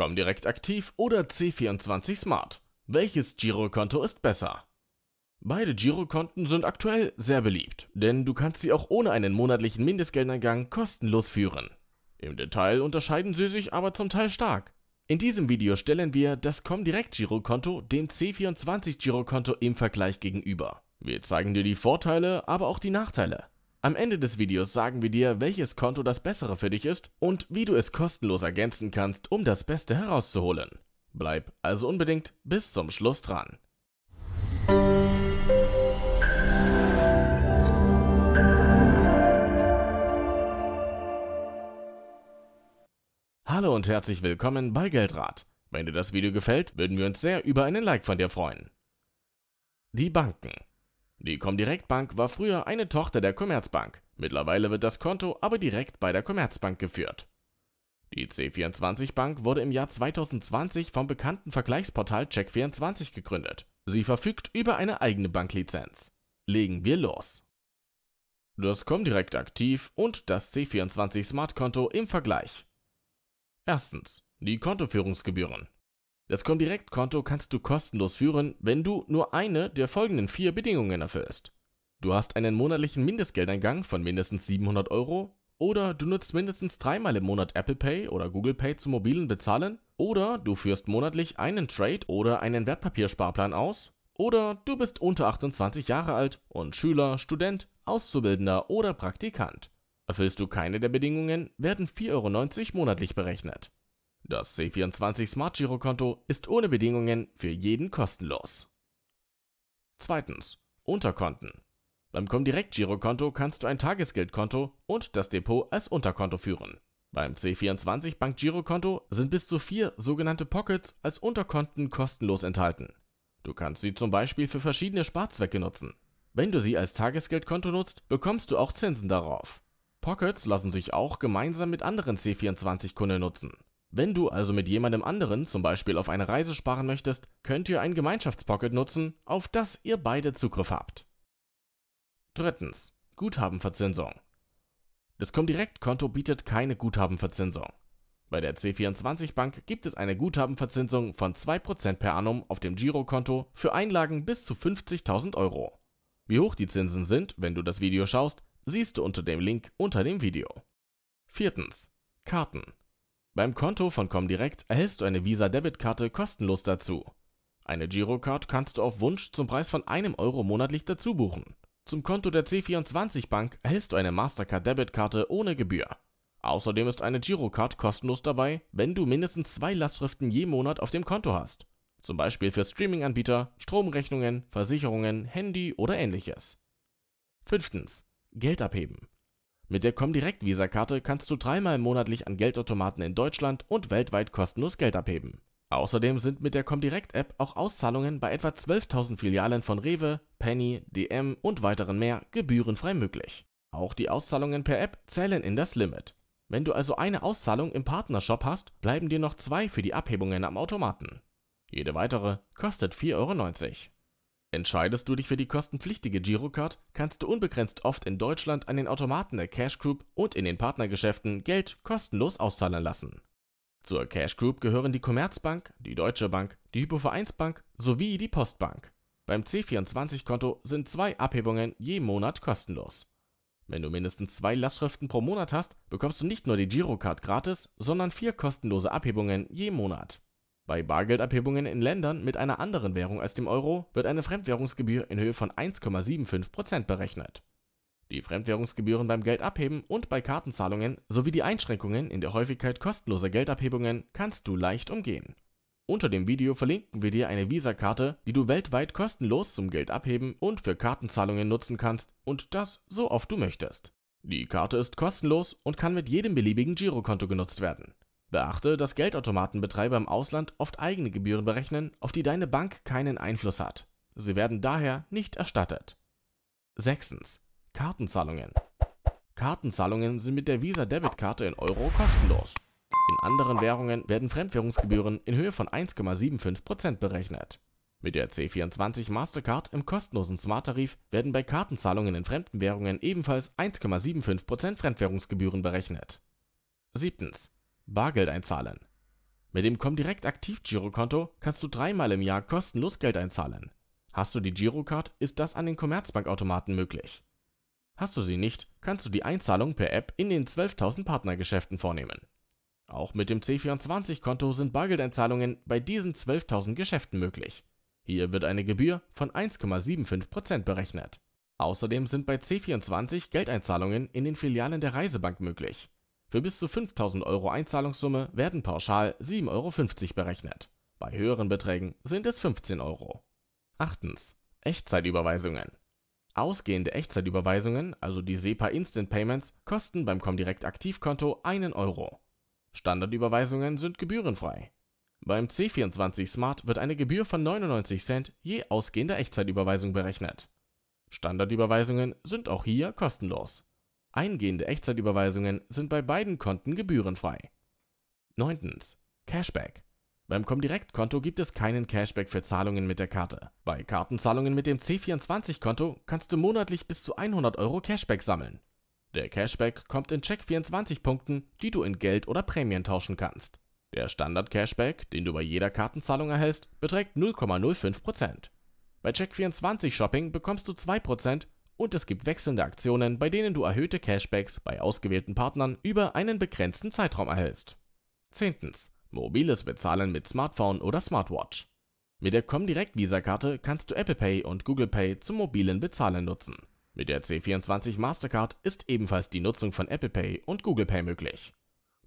Comdirect Aktiv oder C24 Smart. Welches Girokonto ist besser? Beide Girokonten sind aktuell sehr beliebt, denn du kannst sie auch ohne einen monatlichen Mindestgeldeingang kostenlos führen. Im Detail unterscheiden sie sich aber zum Teil stark. In diesem Video stellen wir das Comdirect Girokonto dem C24 Girokonto im Vergleich gegenüber. Wir zeigen dir die Vorteile, aber auch die Nachteile. Am Ende des Videos sagen wir dir, welches Konto das bessere für dich ist und wie du es kostenlos ergänzen kannst, um das Beste herauszuholen. Bleib also unbedingt bis zum Schluss dran. Hallo und herzlich willkommen bei Geldrat. Wenn dir das Video gefällt, würden wir uns sehr über einen Like von dir freuen. Die Banken die Comdirect Bank war früher eine Tochter der Commerzbank. Mittlerweile wird das Konto aber direkt bei der Commerzbank geführt. Die C24 Bank wurde im Jahr 2020 vom bekannten Vergleichsportal Check24 gegründet. Sie verfügt über eine eigene Banklizenz. Legen wir los. Das Comdirect Aktiv und das C24 Smart Konto im Vergleich. Erstens, die Kontoführungsgebühren. Das Comdirect-Konto kannst du kostenlos führen, wenn du nur eine der folgenden vier Bedingungen erfüllst. Du hast einen monatlichen Mindestgeldeingang von mindestens 700 Euro oder du nutzt mindestens dreimal im Monat Apple Pay oder Google Pay zum mobilen Bezahlen oder du führst monatlich einen Trade oder einen Wertpapiersparplan aus oder du bist unter 28 Jahre alt und Schüler, Student, Auszubildender oder Praktikant. Erfüllst du keine der Bedingungen, werden 4,90 Euro monatlich berechnet. Das C24 Smart Girokonto ist ohne Bedingungen für jeden kostenlos. Zweitens. Unterkonten. Beim Comdirect Girokonto kannst du ein Tagesgeldkonto und das Depot als Unterkonto führen. Beim C24 Bank Girokonto sind bis zu vier sogenannte Pockets als Unterkonten kostenlos enthalten. Du kannst sie zum Beispiel für verschiedene Sparzwecke nutzen. Wenn du sie als Tagesgeldkonto nutzt, bekommst du auch Zinsen darauf. Pockets lassen sich auch gemeinsam mit anderen C24-Kunden nutzen. Wenn du also mit jemandem anderen zum Beispiel auf eine Reise sparen möchtest, könnt ihr ein Gemeinschaftspocket nutzen, auf das ihr beide Zugriff habt. Drittens. Guthabenverzinsung. Das Comdirect-Konto bietet keine Guthabenverzinsung. Bei der C24 Bank gibt es eine Guthabenverzinsung von 2% per annum auf dem Girokonto für Einlagen bis zu 50.000 Euro. Wie hoch die Zinsen sind, wenn du das Video schaust, siehst du unter dem Link unter dem Video. Viertens. Karten. Beim Konto von Comdirect erhältst du eine Visa-Debitkarte kostenlos dazu. Eine Girocard kannst du auf Wunsch zum Preis von einem Euro monatlich dazu buchen. Zum Konto der C24 Bank erhältst du eine Mastercard-Debitkarte ohne Gebühr. Außerdem ist eine Girocard kostenlos dabei, wenn du mindestens zwei Lastschriften je Monat auf dem Konto hast. Zum Beispiel für Streaming-Anbieter, Stromrechnungen, Versicherungen, Handy oder ähnliches. 5. Geld abheben. Mit der Comdirect Visa-Karte kannst du dreimal monatlich an Geldautomaten in Deutschland und weltweit kostenlos Geld abheben. Außerdem sind mit der Comdirect-App auch Auszahlungen bei etwa 12.000 Filialen von Rewe, Penny, DM und weiteren mehr gebührenfrei möglich. Auch die Auszahlungen per App zählen in das Limit. Wenn du also eine Auszahlung im Partnershop hast, bleiben dir noch zwei für die Abhebungen am Automaten. Jede weitere kostet 4,90 Euro. Entscheidest du dich für die kostenpflichtige Girocard, kannst du unbegrenzt oft in Deutschland an den Automaten der Cash Group und in den Partnergeschäften Geld kostenlos auszahlen lassen. Zur Cash Group gehören die Commerzbank, die Deutsche Bank, die Hypovereinsbank sowie die Postbank. Beim C24-Konto sind zwei Abhebungen je Monat kostenlos. Wenn du mindestens zwei Lastschriften pro Monat hast, bekommst du nicht nur die Girocard gratis, sondern vier kostenlose Abhebungen je Monat. Bei Bargeldabhebungen in Ländern mit einer anderen Währung als dem Euro wird eine Fremdwährungsgebühr in Höhe von 1,75 berechnet. Die Fremdwährungsgebühren beim Geldabheben und bei Kartenzahlungen sowie die Einschränkungen in der Häufigkeit kostenloser Geldabhebungen kannst du leicht umgehen. Unter dem Video verlinken wir dir eine Visa-Karte, die du weltweit kostenlos zum Geldabheben und für Kartenzahlungen nutzen kannst und das so oft du möchtest. Die Karte ist kostenlos und kann mit jedem beliebigen Girokonto genutzt werden Beachte, dass Geldautomatenbetreiber im Ausland oft eigene Gebühren berechnen, auf die deine Bank keinen Einfluss hat. Sie werden daher nicht erstattet. 6. Kartenzahlungen Kartenzahlungen sind mit der Visa-Debitkarte in Euro kostenlos. In anderen Währungen werden Fremdwährungsgebühren in Höhe von 1,75% berechnet. Mit der C24 Mastercard im kostenlosen Smart-Tarif werden bei Kartenzahlungen in fremden Währungen ebenfalls 1,75% Fremdwährungsgebühren berechnet. 7. Bargeld einzahlen. Mit dem Comdirect Aktiv Girokonto kannst du dreimal im Jahr kostenlos Geld einzahlen. Hast du die Girocard, ist das an den Commerzbankautomaten möglich. Hast du sie nicht, kannst du die Einzahlung per App in den 12.000 Partnergeschäften vornehmen. Auch mit dem C24-Konto sind Bargeldeinzahlungen bei diesen 12.000 Geschäften möglich. Hier wird eine Gebühr von 1,75% berechnet. Außerdem sind bei C24 Geldeinzahlungen in den Filialen der Reisebank möglich. Für bis zu 5000 Euro Einzahlungssumme werden pauschal 7,50 Euro berechnet, bei höheren Beträgen sind es 15 Euro. 8. Echtzeitüberweisungen Ausgehende Echtzeitüberweisungen, also die SEPA Instant Payments, kosten beim Comdirect Aktivkonto 1 Euro. Standardüberweisungen sind gebührenfrei. Beim C24 Smart wird eine Gebühr von 99 Cent je ausgehender Echtzeitüberweisung berechnet. Standardüberweisungen sind auch hier kostenlos Eingehende Echtzeitüberweisungen sind bei beiden Konten gebührenfrei. 9. Cashback. Beim Comdirect-Konto gibt es keinen Cashback für Zahlungen mit der Karte. Bei Kartenzahlungen mit dem C24-Konto kannst du monatlich bis zu 100 Euro Cashback sammeln. Der Cashback kommt in Check24-Punkten, die du in Geld oder Prämien tauschen kannst. Der Standard-Cashback, den du bei jeder Kartenzahlung erhältst, beträgt 0,05%. Bei Check24 Shopping bekommst du 2% und es gibt wechselnde Aktionen, bei denen du erhöhte Cashbacks bei ausgewählten Partnern über einen begrenzten Zeitraum erhältst. 10. Mobiles Bezahlen mit Smartphone oder Smartwatch. Mit der Comdirect Visa-Karte kannst du Apple Pay und Google Pay zum mobilen Bezahlen nutzen. Mit der C24 Mastercard ist ebenfalls die Nutzung von Apple Pay und Google Pay möglich.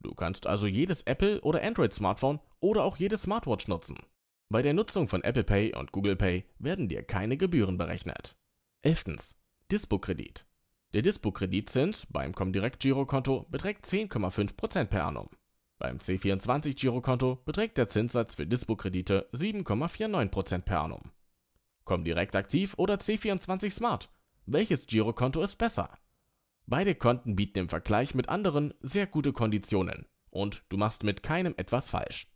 Du kannst also jedes Apple- oder Android-Smartphone oder auch jedes Smartwatch nutzen. Bei der Nutzung von Apple Pay und Google Pay werden dir keine Gebühren berechnet. 11. Dispo-Kredit. Der Dispo-Kreditzins beim Comdirect-Girokonto beträgt 10,5% per annum. Beim C24-Girokonto beträgt der Zinssatz für Dispo-Kredite 7,49% per annum. Comdirect Aktiv oder C24 Smart? Welches Girokonto ist besser? Beide Konten bieten im Vergleich mit anderen sehr gute Konditionen und du machst mit keinem etwas falsch.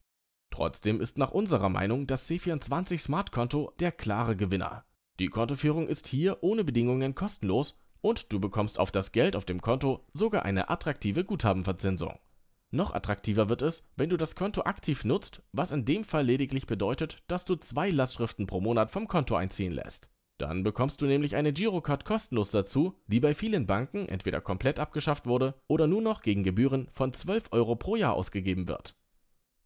Trotzdem ist nach unserer Meinung das C24 Smart Konto der klare Gewinner, die Kontoführung ist hier ohne Bedingungen kostenlos und du bekommst auf das Geld auf dem Konto sogar eine attraktive Guthabenverzinsung. Noch attraktiver wird es, wenn du das Konto aktiv nutzt, was in dem Fall lediglich bedeutet, dass du zwei Lastschriften pro Monat vom Konto einziehen lässt. Dann bekommst du nämlich eine Girocard kostenlos dazu, die bei vielen Banken entweder komplett abgeschafft wurde oder nur noch gegen Gebühren von 12 Euro pro Jahr ausgegeben wird.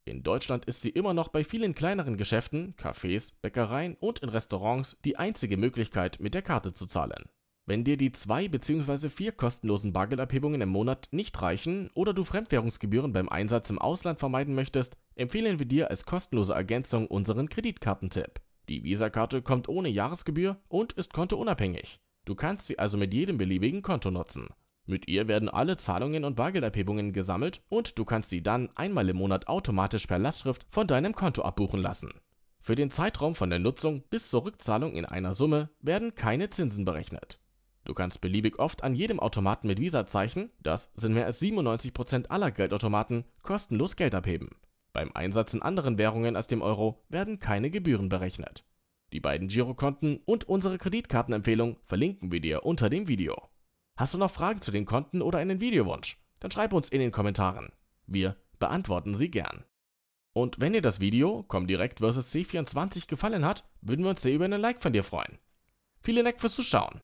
In Deutschland ist sie immer noch bei vielen kleineren Geschäften, Cafés, Bäckereien und in Restaurants die einzige Möglichkeit, mit der Karte zu zahlen. Wenn dir die zwei bzw. vier kostenlosen Bargeldabhebungen im Monat nicht reichen oder du Fremdwährungsgebühren beim Einsatz im Ausland vermeiden möchtest, empfehlen wir dir als kostenlose Ergänzung unseren Kreditkartentipp. Die Visa-Karte kommt ohne Jahresgebühr und ist kontounabhängig. Du kannst sie also mit jedem beliebigen Konto nutzen. Mit ihr werden alle Zahlungen und Bargeldabhebungen gesammelt und du kannst sie dann einmal im Monat automatisch per Lastschrift von deinem Konto abbuchen lassen. Für den Zeitraum von der Nutzung bis zur Rückzahlung in einer Summe werden keine Zinsen berechnet. Du kannst beliebig oft an jedem Automaten mit Visa Zeichen, das sind mehr als 97% aller Geldautomaten, kostenlos Geld abheben. Beim Einsatz in anderen Währungen als dem Euro werden keine Gebühren berechnet. Die beiden Girokonten und unsere Kreditkartenempfehlung verlinken wir dir unter dem Video. Hast du noch Fragen zu den Konten oder einen Videowunsch? Dann schreib uns in den Kommentaren. Wir beantworten sie gern. Und wenn dir das Video Comdirect vs. C24 gefallen hat, würden wir uns sehr über einen Like von dir freuen. Vielen Dank fürs Zuschauen.